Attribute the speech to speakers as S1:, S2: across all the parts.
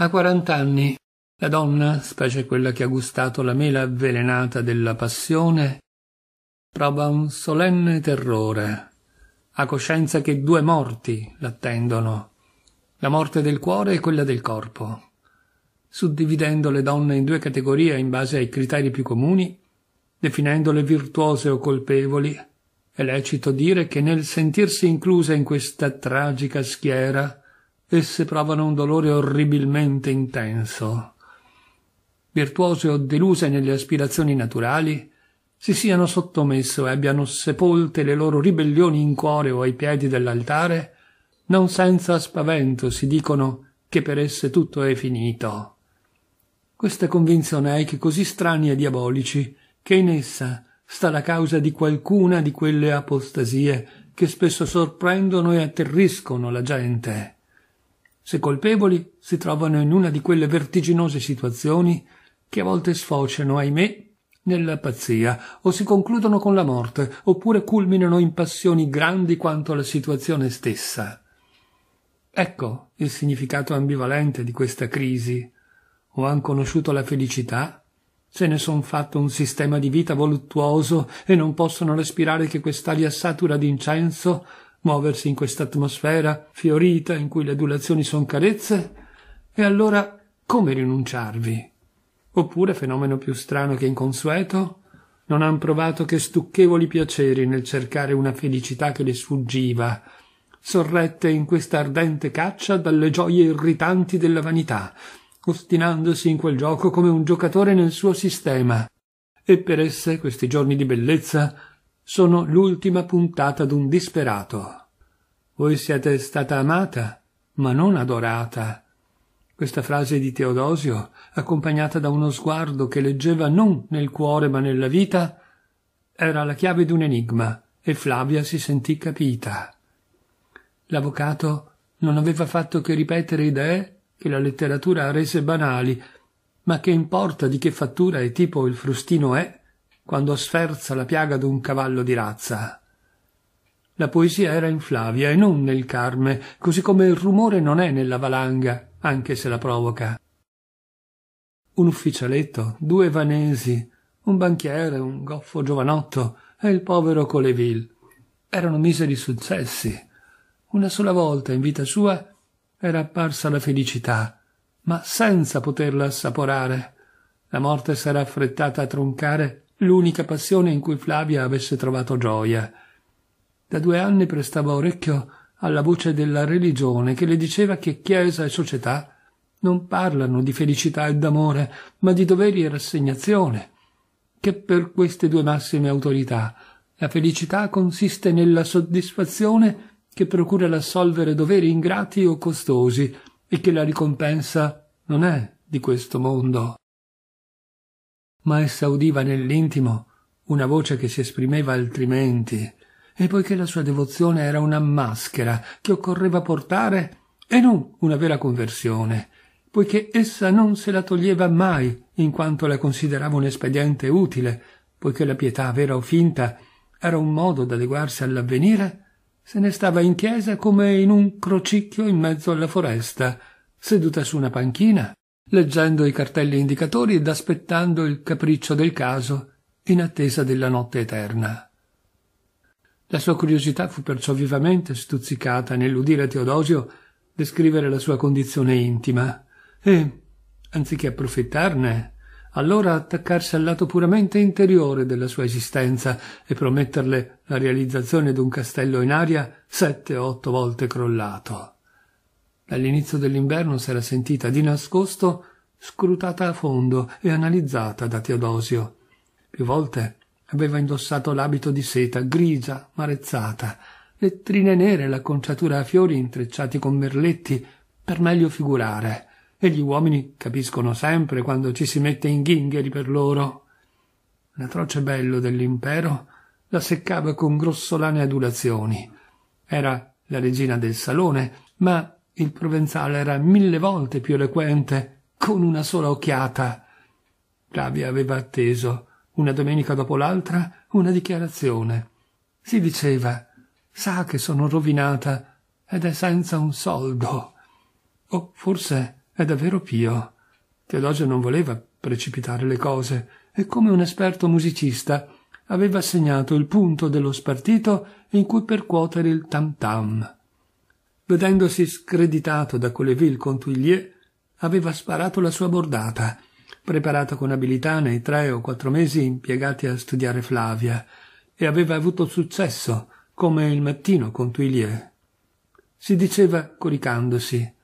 S1: A quarant'anni, la donna, specie quella che ha gustato la mela avvelenata della passione, prova un solenne terrore, ha coscienza che due morti l'attendono, la morte del cuore e quella del corpo. Suddividendo le donne in due categorie in base ai criteri più comuni, definendole virtuose o colpevoli, è lecito dire che nel sentirsi incluse in questa tragica schiera esse provano un dolore orribilmente intenso. Virtuose o deluse nelle aspirazioni naturali, si siano sottomesse e abbiano sepolte le loro ribellioni in cuore o ai piedi dell'altare, non senza spavento si dicono che per esse tutto è finito. Questa convinzione è che così strani e diabolici, che in essa sta la causa di qualcuna di quelle apostasie che spesso sorprendono e atterriscono la gente se colpevoli, si trovano in una di quelle vertiginose situazioni che a volte sfociano, ahimè, nella pazzia, o si concludono con la morte, oppure culminano in passioni grandi quanto la situazione stessa. Ecco il significato ambivalente di questa crisi. O han conosciuto la felicità, se ne son fatto un sistema di vita voluttuoso e non possono respirare che quest'aria satura di incenso, muoversi in questa atmosfera fiorita in cui le adulazioni sono carezze? E allora come rinunciarvi? Oppure, fenomeno più strano che inconsueto, non han provato che stucchevoli piaceri nel cercare una felicità che le sfuggiva, sorrette in questa ardente caccia dalle gioie irritanti della vanità, ostinandosi in quel gioco come un giocatore nel suo sistema. E per esse questi giorni di bellezza sono l'ultima puntata d'un disperato. Voi siete stata amata, ma non adorata. Questa frase di Teodosio, accompagnata da uno sguardo che leggeva non nel cuore ma nella vita, era la chiave di un enigma e Flavia si sentì capita. L'avvocato non aveva fatto che ripetere idee che la letteratura ha rese banali, ma che importa di che fattura e tipo il frustino è quando sferza la piaga d'un cavallo di razza. La poesia era in Flavia e non nel Carme, così come il rumore non è nella valanga, anche se la provoca. Un ufficialetto, due vanesi, un banchiere, un goffo giovanotto e il povero Coleville. Erano miseri successi. Una sola volta in vita sua era apparsa la felicità, ma senza poterla assaporare. La morte s'era affrettata a troncare l'unica passione in cui Flavia avesse trovato gioia. Da due anni prestava orecchio alla voce della religione che le diceva che Chiesa e società non parlano di felicità e d'amore, ma di doveri e rassegnazione, che per queste due massime autorità la felicità consiste nella soddisfazione che procura l'assolvere doveri ingrati o costosi e che la ricompensa non è di questo mondo ma essa udiva nell'intimo una voce che si esprimeva altrimenti, e poiché la sua devozione era una maschera che occorreva portare e non una vera conversione, poiché essa non se la toglieva mai in quanto la considerava un espediente utile, poiché la pietà vera o finta era un modo d'adeguarsi all'avvenire, se ne stava in chiesa come in un crocicchio in mezzo alla foresta, seduta su una panchina, leggendo i cartelli indicatori ed aspettando il capriccio del caso in attesa della notte eterna. La sua curiosità fu perciò vivamente stuzzicata nell'udire Teodosio descrivere la sua condizione intima e, anziché approfittarne, allora attaccarsi al lato puramente interiore della sua esistenza e prometterle la realizzazione d'un castello in aria sette o otto volte crollato. Dall'inizio dell'inverno s'era sentita di nascosto scrutata a fondo e analizzata da Teodosio. Più volte aveva indossato l'abito di seta grigia, marezzata, lettrine nere e l'acconciatura a fiori intrecciati con merletti per meglio figurare. E gli uomini capiscono sempre quando ci si mette in ghingheri per loro. L'atroce bello dell'impero la seccava con grossolane adulazioni. Era la regina del salone, ma il provenzale era mille volte più eloquente con una sola occhiata. Flavia aveva atteso, una domenica dopo l'altra, una dichiarazione. Si diceva Sa che sono rovinata ed è senza un soldo. O forse è davvero pio. Teodosio non voleva precipitare le cose e come un esperto musicista aveva segnato il punto dello spartito in cui percuotere il tam tam vedendosi screditato da quelle vil contuglier, aveva sparato la sua bordata, preparata con abilità nei tre o quattro mesi impiegati a studiare Flavia, e aveva avuto successo, come il mattino con contuglier. Si diceva, coricandosi,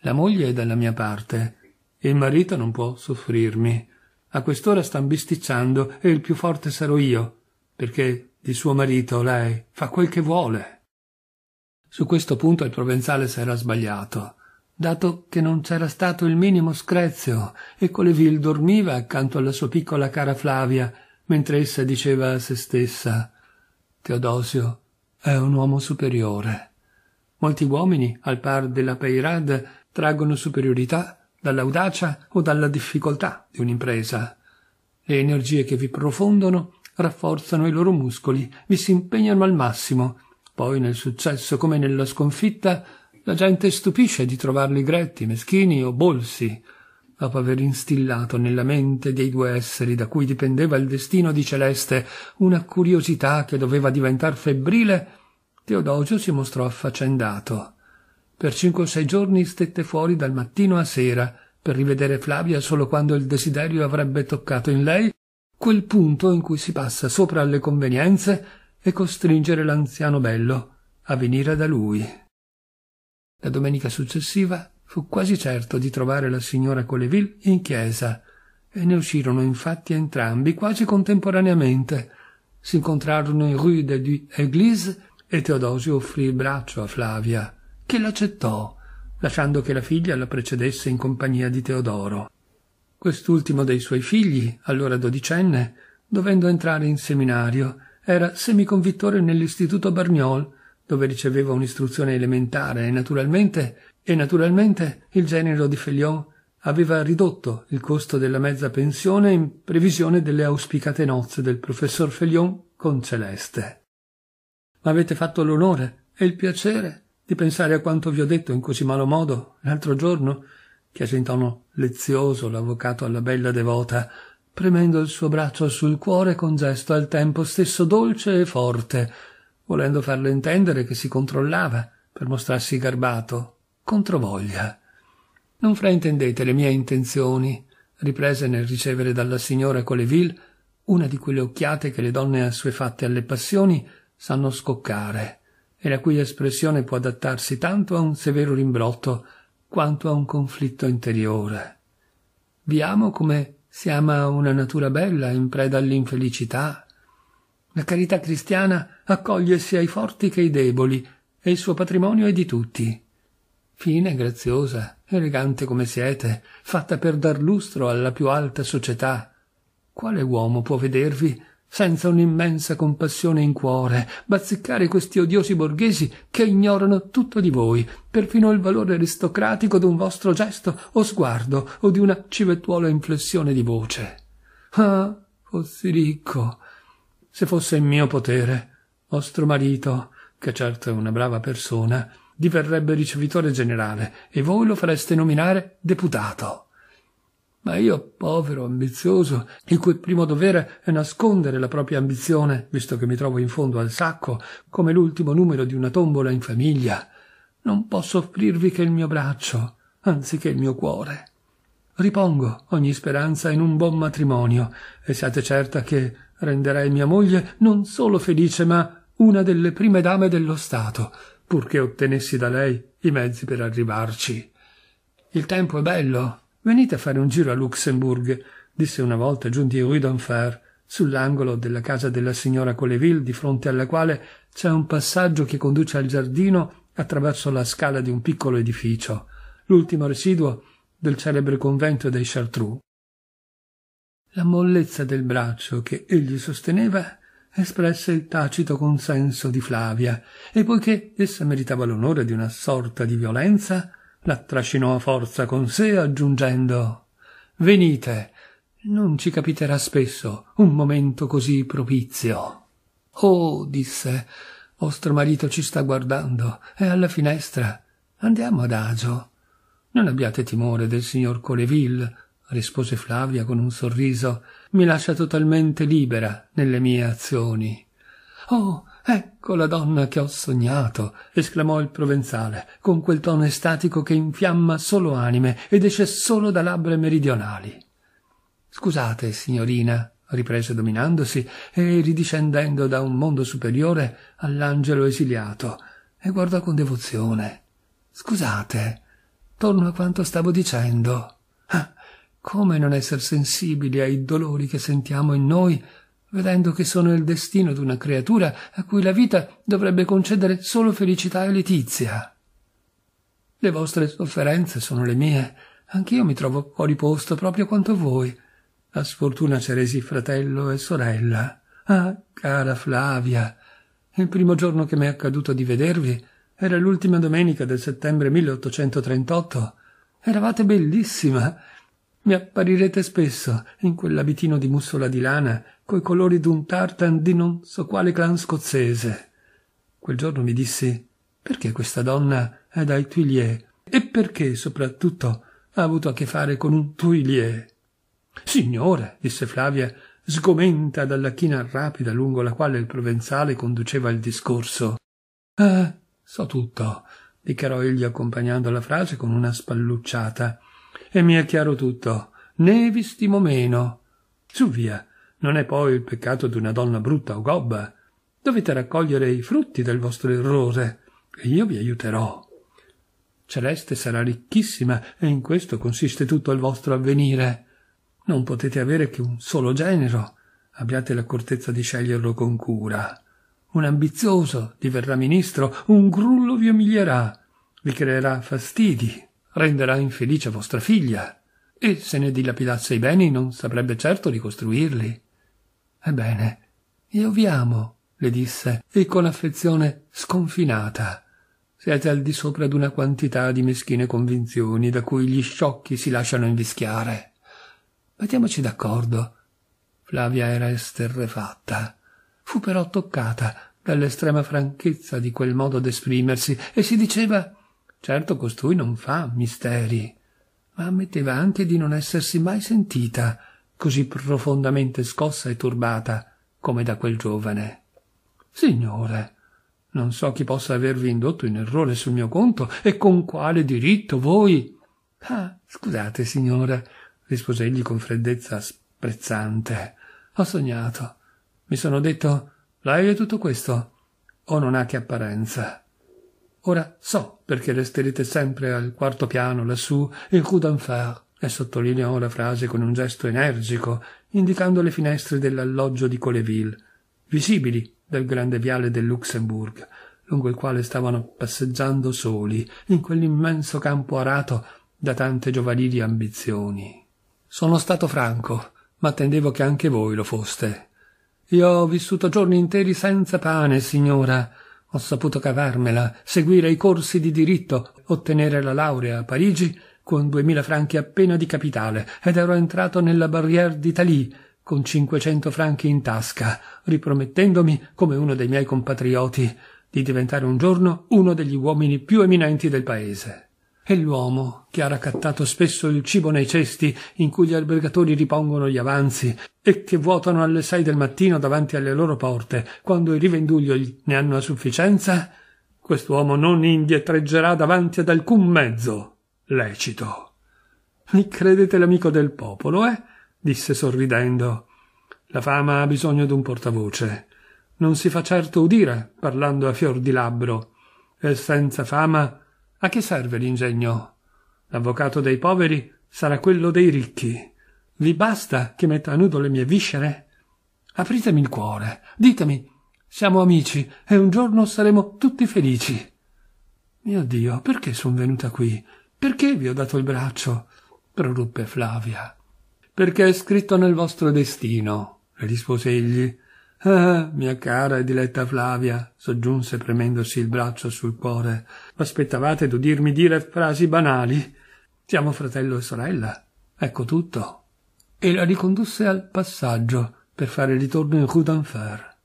S1: la moglie è dalla mia parte, il marito non può soffrirmi. A quest'ora stan bisticciando e il più forte sarò io, perché di suo marito lei fa quel che vuole. Su questo punto il provenzale s'era sbagliato, dato che non c'era stato il minimo screzio e Coleville dormiva accanto alla sua piccola cara Flavia, mentre essa diceva a se stessa Teodosio è un uomo superiore. Molti uomini, al par della Peirad, traggono superiorità dall'audacia o dalla difficoltà di un'impresa. Le energie che vi profondono rafforzano i loro muscoli, vi si impegnano al massimo poi nel successo come nella sconfitta la gente stupisce di trovarli gretti, meschini o bolsi, dopo aver instillato nella mente dei due esseri da cui dipendeva il destino di Celeste una curiosità che doveva diventar febbrile, Teodosio si mostrò affaccendato. Per cinque o sei giorni stette fuori dal mattino a sera per rivedere Flavia solo quando il desiderio avrebbe toccato in lei quel punto in cui si passa sopra alle convenienze e costringere l'anziano bello a venire da lui. La domenica successiva fu quasi certo di trovare la signora Coleville in chiesa e ne uscirono infatti entrambi quasi contemporaneamente. Si incontrarono in Rue de l'Église e Teodosio offrì il braccio a Flavia, che l'accettò, lasciando che la figlia la precedesse in compagnia di Teodoro. Quest'ultimo dei suoi figli, allora dodicenne, dovendo entrare in seminario, era semiconvittore nell'istituto Bargnol, dove riceveva un'istruzione elementare e naturalmente, e naturalmente il genero di Felion aveva ridotto il costo della mezza pensione in previsione delle auspicate nozze del professor Felion con Celeste. Ma avete fatto l'onore e il piacere di pensare a quanto vi ho detto in così malo modo l'altro giorno, chiese in tono lezioso l'avvocato alla bella devota, premendo il suo braccio sul cuore con gesto al tempo stesso dolce e forte, volendo farle intendere che si controllava per mostrarsi garbato, controvoglia. Non fraintendete le mie intenzioni, riprese nel ricevere dalla signora Coleville una di quelle occhiate che le donne assuefatte alle passioni sanno scoccare e la cui espressione può adattarsi tanto a un severo rimbrotto quanto a un conflitto interiore. Vi amo come si ama una natura bella in preda all'infelicità. La carità cristiana accoglie sia i forti che i deboli, e il suo patrimonio è di tutti. Fine, graziosa, elegante come siete, fatta per dar lustro alla più alta società. Quale uomo può vedervi senza un'immensa compassione in cuore, bazzicare questi odiosi borghesi che ignorano tutto di voi, perfino il valore aristocratico d'un vostro gesto o sguardo o di una civettuola inflessione di voce. Ah, fossi ricco, se fosse in mio potere, vostro marito, che certo è una brava persona, diverrebbe ricevitore generale e voi lo fareste nominare deputato. Ma io, povero, ambizioso, il cui primo dovere è nascondere la propria ambizione, visto che mi trovo in fondo al sacco, come l'ultimo numero di una tombola in famiglia, non posso offrirvi che il mio braccio, anziché il mio cuore. Ripongo ogni speranza in un buon matrimonio, e siate certa che renderei mia moglie non solo felice, ma una delle prime dame dello Stato, purché ottenessi da lei i mezzi per arrivarci. Il tempo è bello, Venite a fare un giro a Luxembourg, disse una volta giunti Rue d'Enfer, sull'angolo della casa della signora Coleville, di fronte alla quale c'è un passaggio che conduce al giardino attraverso la scala di un piccolo edificio, l'ultimo residuo del celebre convento dei Chartreux. La mollezza del braccio che egli sosteneva espresse il tacito consenso di Flavia, e poiché essa meritava l'onore di una sorta di violenza, la trascinò a forza con sé, aggiungendo Venite, non ci capiterà spesso un momento così propizio. Oh, disse, vostro marito ci sta guardando, è alla finestra. Andiamo ad agio. Non abbiate timore del signor Coleville, rispose Flavia con un sorriso, mi lascia totalmente libera nelle mie azioni. Oh, Ecco la donna che ho sognato, esclamò il provenzale, con quel tono estatico che infiamma solo anime ed esce solo da labbra meridionali. Scusate, signorina, riprese dominandosi e ridiscendendo da un mondo superiore all'angelo esiliato, e guardò con devozione. Scusate, torno a quanto stavo dicendo. Ah, come non esser sensibili ai dolori che sentiamo in noi vedendo che sono il destino di una creatura a cui la vita dovrebbe concedere solo felicità e letizia. Le vostre sofferenze sono le mie, anch'io mi trovo fuori posto proprio quanto voi. A sfortuna ci resi fratello e sorella. Ah, cara Flavia, il primo giorno che mi è accaduto di vedervi era l'ultima domenica del settembre 1838. Eravate bellissima mi apparirete spesso in quell'abitino di mussola di lana coi colori d'un tartan di non so quale clan scozzese. Quel giorno mi dissi perché questa donna è dai Tuileries e perché soprattutto ha avuto a che fare con un Tuileries. Signore, disse Flavia, sgomenta dalla china rapida lungo la quale il provenzale conduceva il discorso. Ah, so tutto, dichiarò egli accompagnando la frase con una spallucciata e mi è chiaro tutto. Nevi stimo meno. Su via, non è poi il peccato di una donna brutta o gobba. Dovete raccogliere i frutti del vostro errore, e io vi aiuterò. Celeste sarà ricchissima, e in questo consiste tutto il vostro avvenire. Non potete avere che un solo genero. Abbiate l'accortezza di sceglierlo con cura. Un ambizioso diverrà ministro, un grullo vi umilierà, vi creerà fastidi renderà infelice vostra figlia, e se ne dilapidasse i beni non saprebbe certo ricostruirli. Ebbene, io vi amo, le disse, e con affezione sconfinata. Siete al di sopra d'una quantità di meschine convinzioni da cui gli sciocchi si lasciano invischiare. Mettiamoci d'accordo. Flavia era esterrefatta. Fu però toccata dall'estrema franchezza di quel modo d'esprimersi e si diceva Certo costui non fa misteri, ma ammetteva anche di non essersi mai sentita così profondamente scossa e turbata come da quel giovane. Signore, non so chi possa avervi indotto in errore sul mio conto e con quale diritto voi. Ah, scusate, signore, rispose egli con freddezza sprezzante. Ho sognato. Mi sono detto, lei è tutto questo? O non ha che apparenza? Ora so perché resterete sempre al quarto piano lassù e coup d'Enfer, e sottolineò la frase con un gesto energico, indicando le finestre dell'alloggio di Coleville, visibili dal grande viale del Luxembourg, lungo il quale stavano passeggiando soli, in quell'immenso campo arato da tante giovanili ambizioni. Sono stato franco, ma attendevo che anche voi lo foste. Io ho vissuto giorni interi senza pane, signora, ho saputo cavarmela, seguire i corsi di diritto, ottenere la laurea a Parigi con duemila franchi appena di capitale ed ero entrato nella Barrière d'Italie con cinquecento franchi in tasca, ripromettendomi, come uno dei miei compatrioti, di diventare un giorno uno degli uomini più eminenti del paese. E l'uomo che ha raccattato spesso il cibo nei cesti in cui gli albergatori ripongono gli avanzi e che vuotano alle sei del mattino davanti alle loro porte quando i rivendugli ne hanno a sufficienza, quest'uomo non indietreggerà davanti ad alcun mezzo lecito. Mi credete l'amico del popolo, eh? disse sorridendo. La fama ha bisogno d'un portavoce. Non si fa certo udire parlando a fior di labbro, e senza fama a che serve l'ingegno? L'avvocato dei poveri sarà quello dei ricchi. Vi basta che metta a nudo le mie viscere? Apritemi il cuore, ditemi, siamo amici e un giorno saremo tutti felici. Mio Dio, perché sono venuta qui? Perché vi ho dato il braccio? proruppe Flavia. Perché è scritto nel vostro destino, le rispose egli. Ah, mia cara e diletta Flavia, soggiunse premendosi il braccio sul cuore, v'aspettavate d'udirmi dire frasi banali. Siamo fratello e sorella. Ecco tutto. E la ricondusse al passaggio per fare il ritorno in Rue d'Enfer.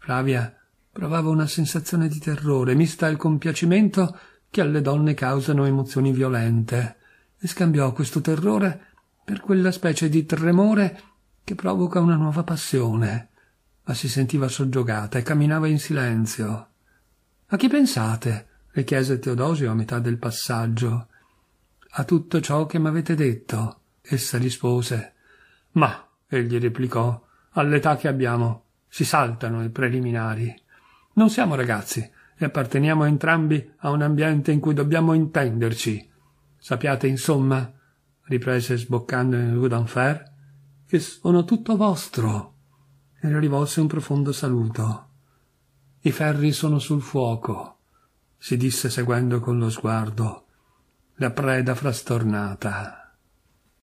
S1: Flavia provava una sensazione di terrore mista al compiacimento che alle donne causano emozioni violente e scambiò questo terrore per quella specie di tremore che provoca una nuova passione ma si sentiva soggiogata e camminava in silenzio. A chi pensate? le chiese Teodosio a metà del passaggio. A tutto ciò che m'avete detto. Essa rispose. Ma, egli replicò, all'età che abbiamo si saltano i preliminari. Non siamo ragazzi e apparteniamo entrambi a un ambiente in cui dobbiamo intenderci. Sappiate, insomma, riprese sboccando in Rue d'Enfer, che sono tutto vostro e le rivolse un profondo saluto. I ferri sono sul fuoco, si disse seguendo con lo sguardo la preda frastornata.